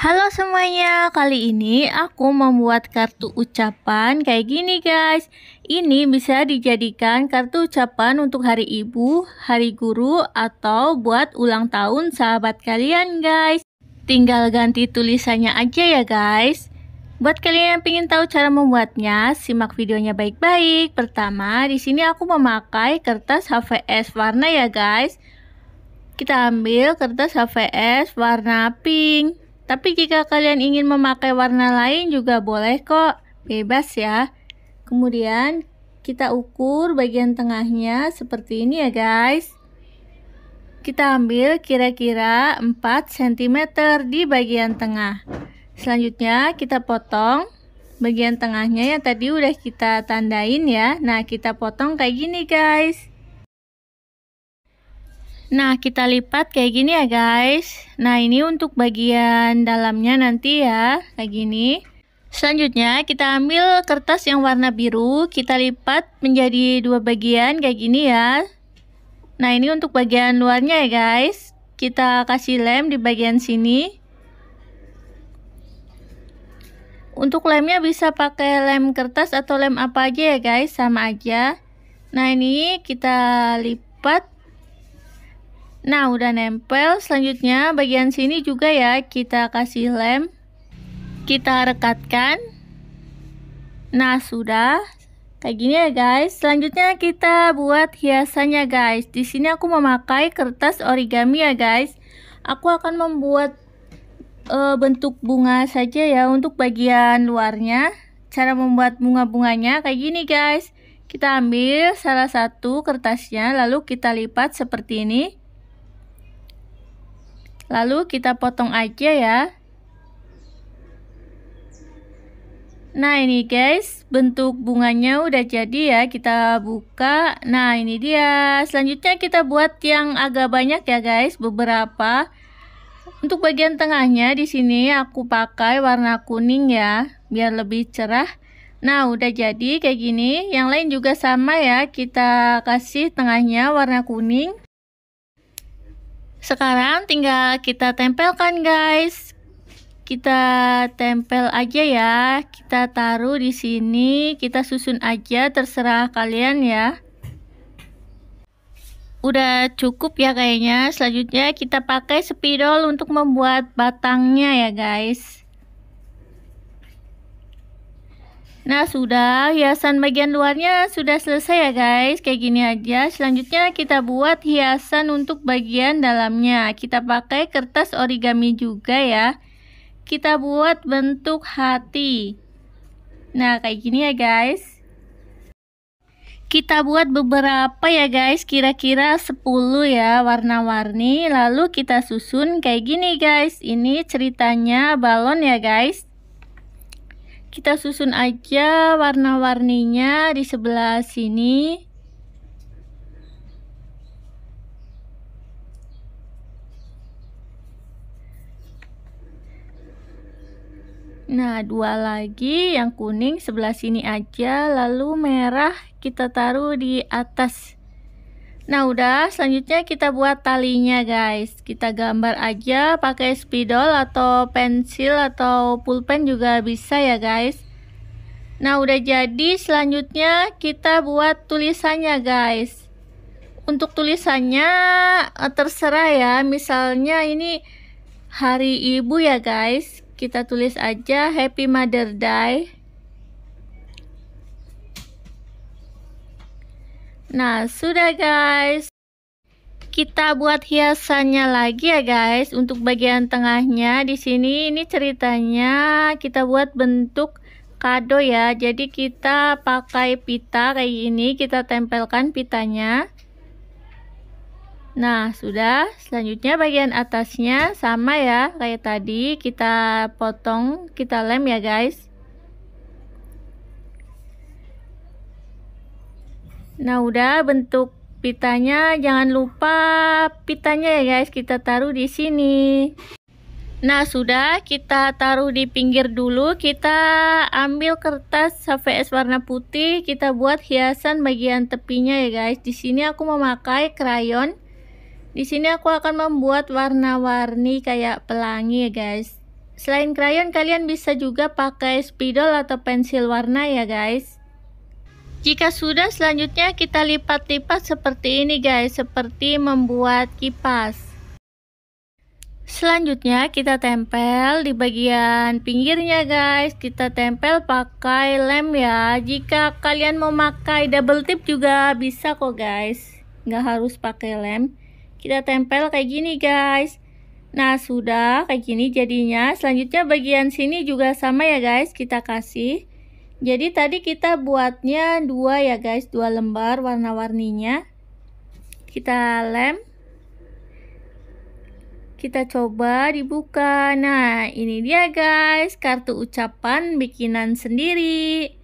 Halo semuanya, kali ini aku membuat kartu ucapan kayak gini guys Ini bisa dijadikan kartu ucapan untuk hari ibu, hari guru, atau buat ulang tahun sahabat kalian guys Tinggal ganti tulisannya aja ya guys Buat kalian yang ingin tahu cara membuatnya, simak videonya baik-baik Pertama, di sini aku memakai kertas HVS warna ya guys kita ambil kertas HVS warna pink tapi jika kalian ingin memakai warna lain juga boleh kok, bebas ya. Kemudian kita ukur bagian tengahnya seperti ini ya guys. Kita ambil kira-kira 4 cm di bagian tengah. Selanjutnya kita potong bagian tengahnya yang tadi udah kita tandain ya. Nah, kita potong kayak gini guys. Nah, kita lipat kayak gini ya, guys. Nah, ini untuk bagian dalamnya nanti ya, kayak gini. Selanjutnya, kita ambil kertas yang warna biru, kita lipat menjadi dua bagian kayak gini ya. Nah, ini untuk bagian luarnya ya, guys. Kita kasih lem di bagian sini. Untuk lemnya bisa pakai lem kertas atau lem apa aja ya, guys, sama aja. Nah, ini kita lipat Nah, udah nempel. Selanjutnya bagian sini juga ya kita kasih lem. Kita rekatkan. Nah, sudah. Kayak gini ya, guys. Selanjutnya kita buat hiasannya, guys. Di sini aku memakai kertas origami ya, guys. Aku akan membuat e, bentuk bunga saja ya untuk bagian luarnya. Cara membuat bunga-bunganya kayak gini, guys. Kita ambil salah satu kertasnya lalu kita lipat seperti ini. Lalu kita potong aja ya. Nah ini guys, bentuk bunganya udah jadi ya, kita buka Nah ini dia, selanjutnya kita buat yang agak banyak ya guys, beberapa Untuk bagian tengahnya di sini aku pakai warna kuning ya, biar lebih cerah Nah udah jadi kayak gini, yang lain juga sama ya, kita kasih tengahnya warna kuning sekarang tinggal kita tempelkan guys. Kita tempel aja ya. Kita taruh di sini, kita susun aja terserah kalian ya. Udah cukup ya kayaknya. Selanjutnya kita pakai spidol untuk membuat batangnya ya guys. Nah sudah hiasan bagian luarnya sudah selesai ya guys Kayak gini aja Selanjutnya kita buat hiasan untuk bagian dalamnya Kita pakai kertas origami juga ya Kita buat bentuk hati Nah kayak gini ya guys Kita buat beberapa ya guys Kira-kira 10 ya warna-warni Lalu kita susun kayak gini guys Ini ceritanya balon ya guys kita susun aja warna-warninya di sebelah sini Nah, dua lagi yang kuning sebelah sini aja, lalu merah kita taruh di atas. Nah udah selanjutnya kita buat talinya guys Kita gambar aja pakai spidol atau pensil atau pulpen juga bisa ya guys Nah udah jadi selanjutnya kita buat tulisannya guys Untuk tulisannya eh, terserah ya misalnya ini hari ibu ya guys Kita tulis aja happy mother day Nah, sudah guys. Kita buat hiasannya lagi ya guys. Untuk bagian tengahnya di sini ini ceritanya kita buat bentuk kado ya. Jadi kita pakai pita kayak ini kita tempelkan pitanya. Nah, sudah. Selanjutnya bagian atasnya sama ya kayak tadi kita potong, kita lem ya guys. Nah udah bentuk pitanya jangan lupa pitanya ya guys kita taruh di sini. Nah sudah kita taruh di pinggir dulu kita ambil kertas HVS warna putih kita buat hiasan bagian tepinya ya guys. Di sini aku memakai krayon. Di sini aku akan membuat warna-warni kayak pelangi ya guys. Selain krayon kalian bisa juga pakai spidol atau pensil warna ya guys jika sudah selanjutnya kita lipat-lipat seperti ini guys seperti membuat kipas selanjutnya kita tempel di bagian pinggirnya guys kita tempel pakai lem ya jika kalian mau pakai double tip juga bisa kok guys nggak harus pakai lem kita tempel kayak gini guys nah sudah kayak gini jadinya selanjutnya bagian sini juga sama ya guys kita kasih jadi tadi kita buatnya dua ya guys, dua lembar warna-warninya. Kita lem. Kita coba dibuka. Nah, ini dia guys, kartu ucapan bikinan sendiri.